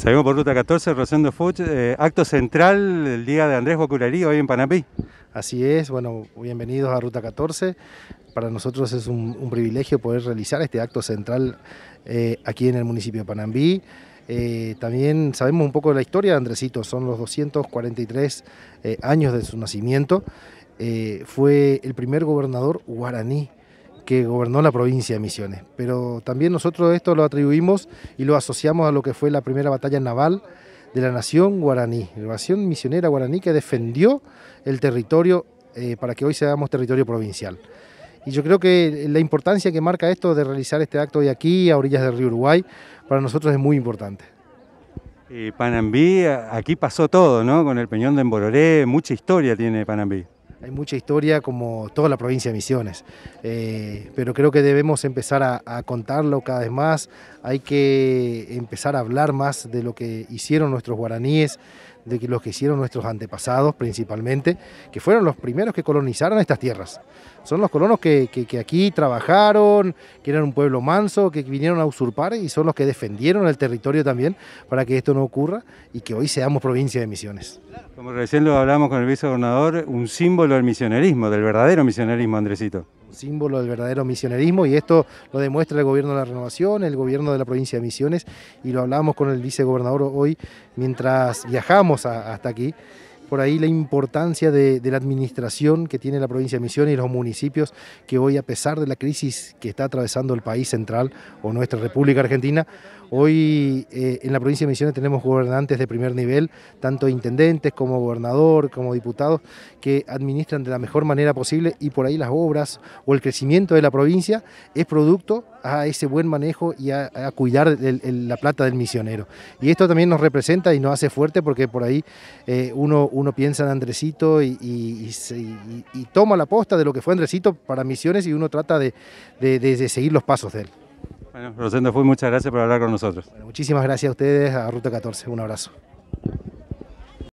Seguimos por ruta 14, Rosendo Fuchs, eh, acto central el día de Andrés Bocularí hoy en Panamí. Así es, bueno, bienvenidos a Ruta 14. Para nosotros es un, privilegio poder realizar este acto central eh, aquí en el municipio de Panambí. Eh, también sabemos un poco de la historia de Andresito, son los 243 años de su nacimiento. fue el primer gobernador guaraní que gobernó la provincia de Misiones. Pero también nosotros esto lo atribuimos y lo asociamos a lo que fue la primera batalla naval de la nación guaraní, la nación misionera guaraní que defendió el territorio eh, para que hoy seamos territorio provincial. Y yo creo que la importancia que marca esto de realizar este acto de aquí, a orillas del río Uruguay, para nosotros es muy importante. Eh, Panambí, aquí pasó todo, ¿no? Con el Peñón de Embororé, mucha historia tiene Panambí hay mucha historia como toda la provincia de Misiones, eh, pero creo que debemos empezar a, a contarlo cada vez más, hay que empezar a hablar más de lo que hicieron nuestros guaraníes, de lo que hicieron nuestros antepasados principalmente, que fueron los primeros que colonizaron estas tierras. Son los colonos que, aquí trabajaron, que eran un pueblo manso, que vinieron a usurpar y son los que defendieron el territorio también para que esto no ocurra y que hoy seamos provincia de Misiones. Como recién lo hablamos con el vicegobernador, un símbolo del misionerismo, del verdadero misionerismo, Andresito símbolo del verdadero misionerismo y esto lo demuestra el gobierno de la renovación, el gobierno de la provincia de Misiones y lo hablamos con el vicegobernador hoy mientras viajamos hasta aquí por ahí la importancia de, la administración que tiene la provincia de Misiones y los municipios que hoy, a pesar de la crisis que está atravesando el país central o nuestra República Argentina, hoy eh, en la provincia de Misiones tenemos gobernantes de primer nivel, tanto intendentes como gobernador, como diputados, que administran de la mejor manera posible y por ahí las obras o el crecimiento de la provincia es producto a ese buen manejo y a, cuidar la plata del misionero. Y esto también nos representa y nos hace fuerte porque por ahí eh, uno uno piensa en Andresito y, toma la posta de lo que fue Andresito para Misiones y uno trata de, seguir los pasos de él. Bueno, Rosendo, Fui, muchas gracias por hablar con nosotros. muchísimas gracias a ustedes, a Ruta 14. Un abrazo.